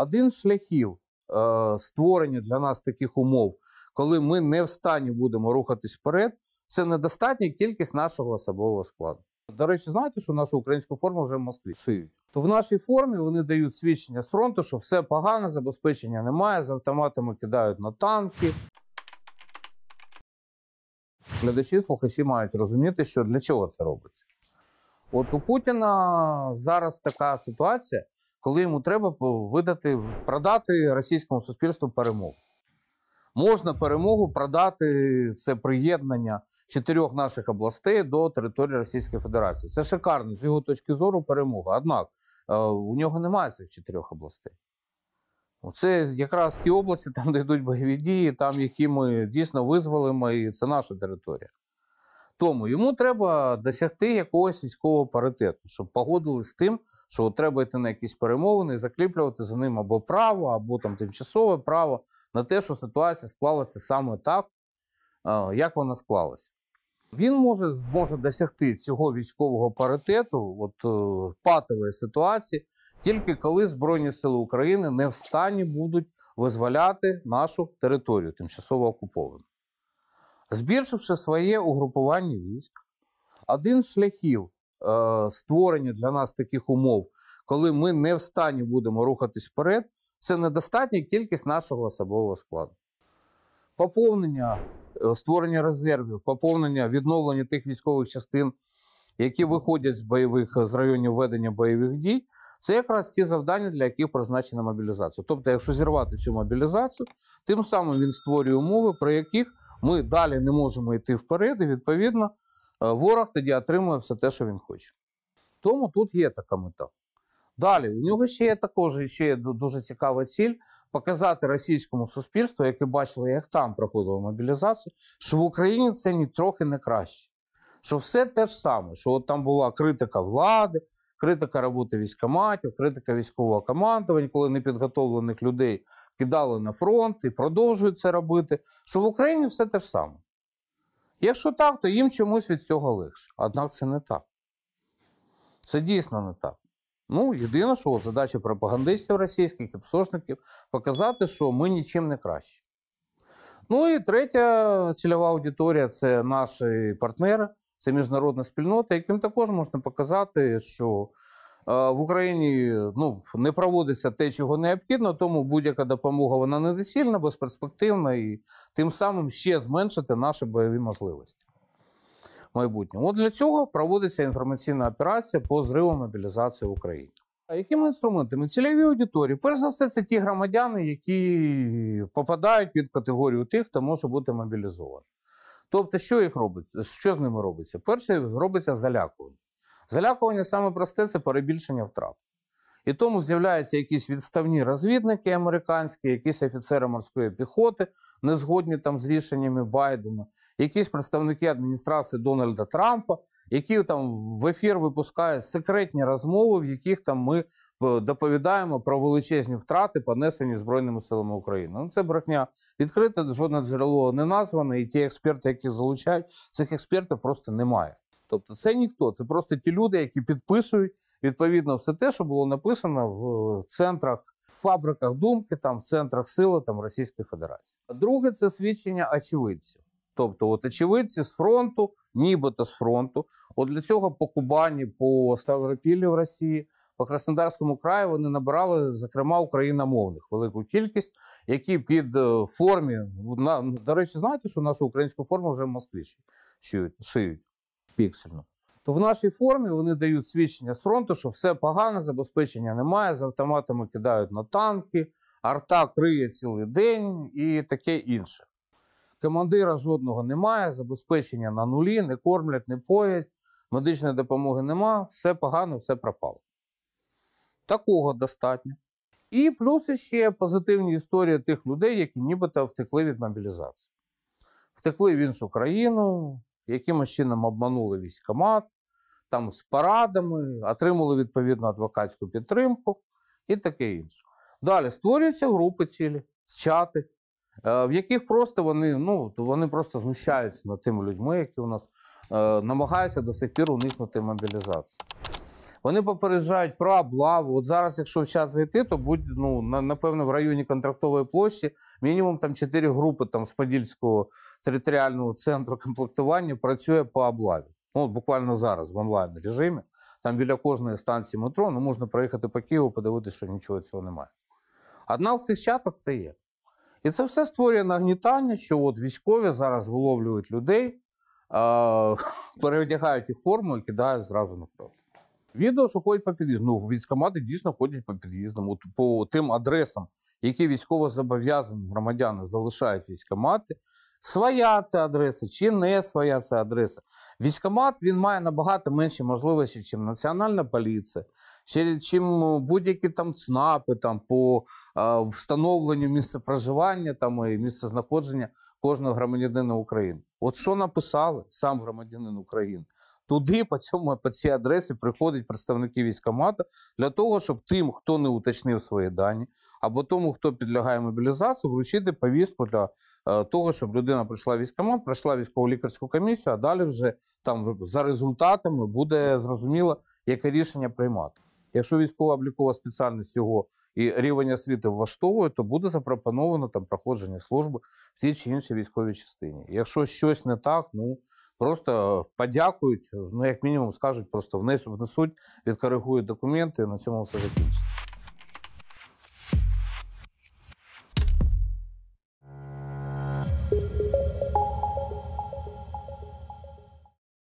один з шляхів е, створення для нас таких умов, коли ми не в стані будемо рухатись вперед, це недостатня кількість нашого особового складу. До речі, знаєте, що нашу українську форму вже в Москві шиють. То в нашій формі вони дають свідчення з фронту, що все погано, забезпечення немає, з автоматами кидають на танки. Глядачі, слухачі мають розуміти, що для чого це робиться. От у Путіна зараз така ситуація, коли йому треба видати, продати російському суспільству перемогу. Можна перемогу продати це приєднання чотирьох наших областей до території Російської Федерації. Це шикарно, з його точки зору, перемога. Однак е, у нього немає цих чотирьох областей. Це якраз ті області, там де йдуть бойові дії, там які ми дійсно визволимо, і це наша територія. Тому йому треба досягти якогось військового паритету, щоб погодили з тим, що треба йти на якісь перемовини, закріплювати за ним або право, або там тимчасове право на те, що ситуація склалася саме так, е, як вона склалася. Він може може досягти цього військового паритету, от е, патової ситуації, тільки коли Збройні Сили України не в стані будуть визволяти нашу територію тимчасово окуповану. Збільшивши своє угрупування військ, один з шляхів е, створення для нас таких умов, коли ми не в стані будемо рухатись вперед, це недостатня кількість нашого особового складу. Поповнення, е, створення резервів, поповнення відновлення тих військових частин які виходять з бойових з районів ведення бойових дій, це якраз ті завдання, для яких призначена мобілізація. Тобто, якщо зірвати цю мобілізацію, тим самим він створює умови, при яких ми далі не можемо йти вперед, і відповідно е, ворог тоді отримує все те, що він хоче. Тому тут є така мета. Далі у нього ще є також ще є дуже цікава ціль показати російському суспільству, яке бачило, як там проходила мобілізацію, що в Україні це нітрохи не краще що все те ж саме, що от там була критика влади, критика роботи військоматів, критика військового командування, коли непідготовлених людей кидали на фронт і продовжують це робити. Що в Україні все те ж саме. Якщо так, то їм чомусь від цього легше. Однак це не так. Це дійсно не так. Ну, єдине, що задача пропагандистів російських і псошників показати, що ми нічим не краще. Ну і третя цільова аудиторія це наші партнери, це міжнародна спільнота, яким також можна показати, що е, в Україні ну не проводиться те, чого необхідно, тому будь-яка допомога вона недоцільна, безперспективна, і тим самим ще зменшити наші бойові можливості. майбутньому. От для цього проводиться інформаційна операція по зриву мобілізації в Україні. А якими інструментами? Цільові аудиторії. Перш за все, це ті громадяни, які попадають під категорію тих, хто може бути мобілізований. Тобто, що їх робиться? Що з ними робиться? Перше робиться залякування. Залякування саме просте це перебільшення втрат. І тому з'являються якісь відставні розвідники американські, якісь офіцери морської піхоти, не згодні там з рішеннями Байдена, якісь представники адміністрації Дональда Трампа, які там в ефір випускають секретні розмови, в яких там ми е, доповідаємо про величезні втрати, понесені збройними силами України. Ну це брехня відкрита, жодне джерело не назване, і ті експерти, які залучають, цих експертів просто немає. Тобто, це ніхто, це просто ті люди, які підписують. Відповідно, все те, що було написано в е, центрах, в фабриках думки, там в центрах сили там Російської Федерації. А Друге, це свідчення очевидців. Тобто, от очевидці з фронту, нібито з фронту. От для цього по Кубані, по Ставропіллі в Росії, по Краснодарському краю вони набирали, зокрема, україномовних велику кількість, які під е, формі на до речі, знаєте, що нашу українську форму вже в Москві шиють шиють піксельно то в нашій формі вони дають свідчення з фронту, що все погано, забезпечення немає, з автоматами кидають на танки, арта криє цілий день і таке інше. Командира жодного немає, забезпечення на нулі, не кормлять, не поять, медичної допомоги нема, все погано, все пропало. Такого достатньо. І плюс ще позитивні історії тих людей, які нібито втекли від мобілізації. Втекли в іншу країну, якимось чином обманули військкомат, там з парадами, отримали відповідну адвокатську підтримку і таке інше. Далі створюються групи цілі, чати, е, в яких просто вони ну, вони просто знущаються над тими людьми, які у нас е, намагаються до сих пір уникнути мобілізації. Вони попереджають про облаву. От зараз, якщо в час зайти, то будь ну, напевно в районі контрактової площі мінімум там 4 групи там, з Подільського територіального центру комплектування працює по облаві. Ну, от буквально зараз в онлайн режимі. Там біля кожної станції метро ну, можна проїхати по Києву, подивитися, що нічого цього немає. Одна в цих чатах це є. І це все створює нагнітання, що от військові зараз виловлюють людей, е- переодягають їх форму і кидають зразу на фронт. Відео, що ходять по під'їзду. Ну, військомати дійсно ходять по під'їздам. По тим адресам, які військово зобов'язані громадяни залишають військомати, Своя ця адреса чи не своя ця адреса. Військомат він має набагато менші можливості, ніж Національна поліція, чим е, будь-які там ЦНАПи там, по е, встановленню місця проживання там, і місця знаходження кожного громадянина України. От що написали сам громадянин України, Туди по цьому по цій адресі приходять представники військомата для того, щоб тим, хто не уточнив свої дані, або тому, хто підлягає мобілізацію, вручити повістку для е, того, щоб людина прийшла в військомат, пройшла військово лікарську комісію, а далі вже там за результатами буде зрозуміло, яке рішення приймати. Якщо військова облікова спеціальність його і рівень освіти влаштовує, то буде запропоновано там проходження служби в тій чи іншій військовій частині. Якщо щось не так, ну просто подякують, ну як мінімум скажуть, просто внесуть, відкоригують документи і на цьому все закінчиться.